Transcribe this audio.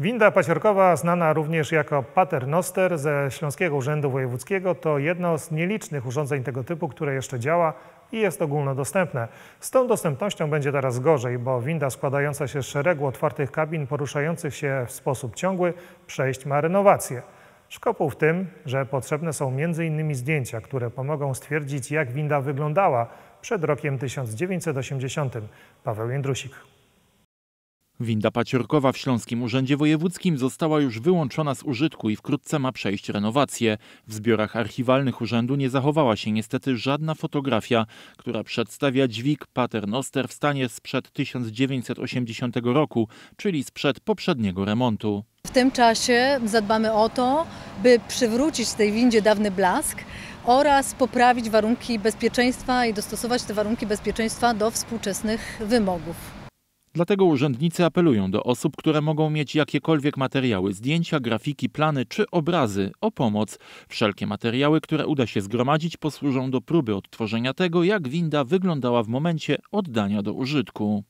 Winda paciorkowa, znana również jako paternoster ze Śląskiego Urzędu Wojewódzkiego, to jedno z nielicznych urządzeń tego typu, które jeszcze działa i jest ogólnodostępne. Z tą dostępnością będzie teraz gorzej, bo winda składająca się z szeregu otwartych kabin poruszających się w sposób ciągły przejść ma renowację. Szkopuł w tym, że potrzebne są m.in. zdjęcia, które pomogą stwierdzić, jak winda wyglądała przed rokiem 1980. Paweł Jędrusik. Winda paciorkowa w Śląskim Urzędzie Wojewódzkim została już wyłączona z użytku i wkrótce ma przejść renowację. W zbiorach archiwalnych urzędu nie zachowała się niestety żadna fotografia, która przedstawia dźwig paternoster w stanie sprzed 1980 roku, czyli sprzed poprzedniego remontu. W tym czasie zadbamy o to, by przywrócić tej windzie dawny blask oraz poprawić warunki bezpieczeństwa i dostosować te warunki bezpieczeństwa do współczesnych wymogów. Dlatego urzędnicy apelują do osób, które mogą mieć jakiekolwiek materiały, zdjęcia, grafiki, plany czy obrazy o pomoc. Wszelkie materiały, które uda się zgromadzić, posłużą do próby odtworzenia tego, jak winda wyglądała w momencie oddania do użytku.